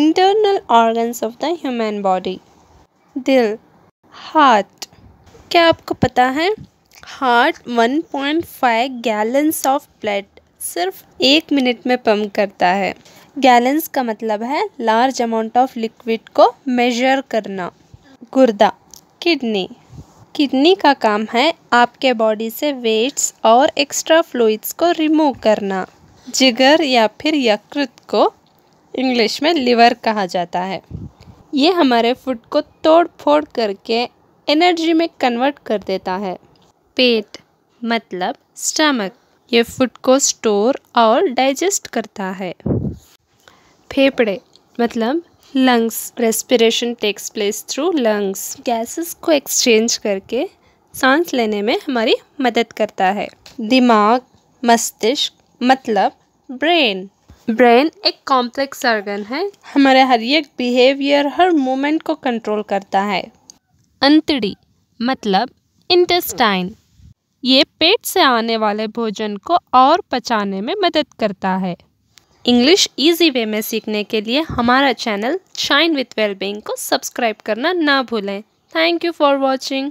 internal organs of the human body दिल heart क्या आपको पता है हार्ट 1.5 गैलेंस ऑफ ब्लड सिर्फ एक मिनट में पम्प करता है गैलेंस का मतलब है लार्ज अमाउंट ऑफ लिक्विड को मेजर करना गुर्दा किडनी किडनी का काम है आपके बॉडी से वेट्स और एक्स्ट्रा फ्लूइड्स को रिमूव करना जिगर या फिर यकृत को इंग्लिश में लिवर कहा जाता है ये हमारे फूड को तोड़ फोड़ करके एनर्जी में कन्वर्ट कर देता है पेट मतलब स्टमक ये फूड को स्टोर और डाइजेस्ट करता है फेफड़े मतलब lungs respiration takes place through lungs gases को एक्सचेंज करके सांस लेने में हमारी मदद करता है दिमाग मस्तिष्क मतलब ब्रेन ब्रेन एक कॉम्प्लेक्स ऑर्गन है हमारे हर एक बिहेवियर हर मोमेंट को कंट्रोल करता है अंतड़ी मतलब इंटेस्टाइन ये पेट से आने वाले भोजन को और पचाने में मदद करता है इंग्लिश इजी वे में सीखने के लिए हमारा चैनल शाइन विथ वेलबींग को सब्सक्राइब करना ना भूलें थैंक यू फॉर वॉचिंग